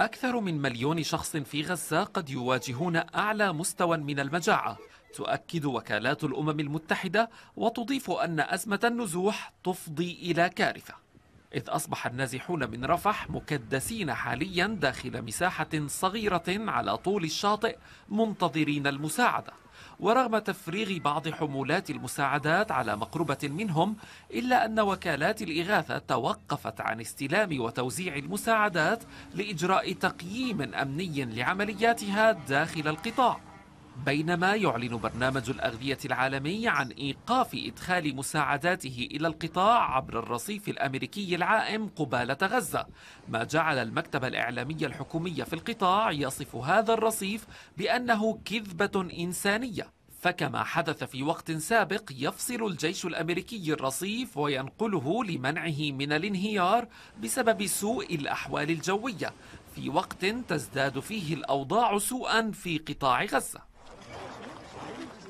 أكثر من مليون شخص في غزة قد يواجهون أعلى مستوى من المجاعة تؤكد وكالات الأمم المتحدة وتضيف أن أزمة النزوح تفضي إلى كارثة إذ أصبح النازحون من رفح مكدسين حاليا داخل مساحة صغيرة على طول الشاطئ منتظرين المساعدة ورغم تفريغ بعض حمولات المساعدات على مقربة منهم إلا أن وكالات الإغاثة توقفت عن استلام وتوزيع المساعدات لإجراء تقييم أمني لعملياتها داخل القطاع بينما يعلن برنامج الأغذية العالمي عن إيقاف إدخال مساعداته إلى القطاع عبر الرصيف الأمريكي العائم قبالة غزة ما جعل المكتب الإعلامي الحكومي في القطاع يصف هذا الرصيف بأنه كذبة إنسانية فكما حدث في وقت سابق يفصل الجيش الامريكي الرصيف وينقله لمنعه من الانهيار بسبب سوء الاحوال الجويه في وقت تزداد فيه الاوضاع سوءا في قطاع غزه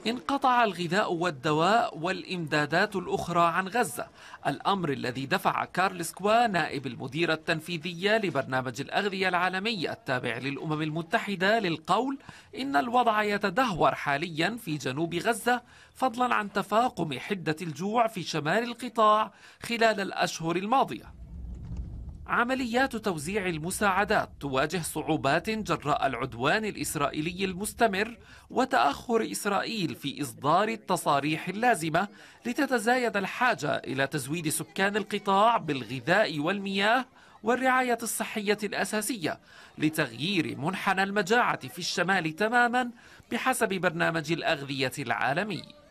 انقطع الغذاء والدواء والإمدادات الأخرى عن غزة الأمر الذي دفع كارل سكوا نائب المديرة التنفيذية لبرنامج الأغذية العالمي التابع للأمم المتحدة للقول إن الوضع يتدهور حاليا في جنوب غزة فضلا عن تفاقم حدة الجوع في شمال القطاع خلال الأشهر الماضية عمليات توزيع المساعدات تواجه صعوبات جراء العدوان الاسرائيلي المستمر وتاخر اسرائيل في اصدار التصاريح اللازمه لتتزايد الحاجه الى تزويد سكان القطاع بالغذاء والمياه والرعايه الصحيه الاساسيه لتغيير منحنى المجاعه في الشمال تماما بحسب برنامج الاغذيه العالمي